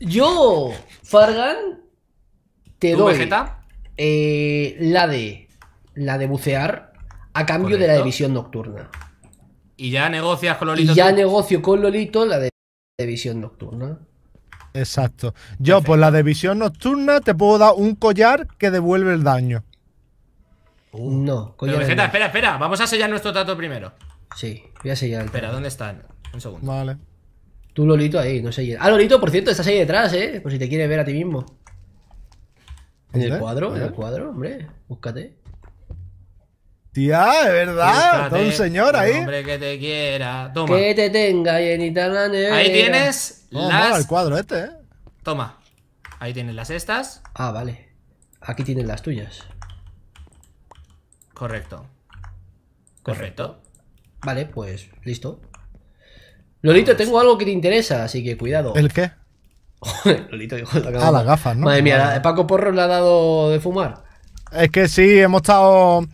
Yo, Fargan, te doy eh, la de la de bucear a cambio de la de visión nocturna. Y ya negocias con Lolito. Y ya negocio con Lolito la de, visión nocturna. Exacto. Yo por pues, la de visión nocturna te puedo dar un collar que devuelve el daño. Uh. no, collar. espera, espera. Vamos a sellar nuestro trato primero. Sí, voy a sellar. Espera, ¿dónde están? Un segundo. Vale. Tú, Lolito, ahí, no sé. Ah, Lolito, por cierto, estás ahí detrás, ¿eh? Por si te quieres ver a ti mismo. En el cuadro, en el cuadro, hombre. Búscate. Tía, de verdad, todo un señor ahí. Hombre, que te quiera. Toma. Que te tenga, y en Ahí tienes las... el cuadro este, ¿eh? Toma. Ahí tienes las estas. Ah, vale. Aquí tienes las tuyas. Correcto. Correcto. Vale, pues listo. Lolito, tengo algo que te interesa, así que cuidado. ¿El qué? Joder, Lolito, hijo de la Ah, las gafas, ¿no? Madre mía, Paco Porro le ha dado de fumar. Es que sí, hemos estado.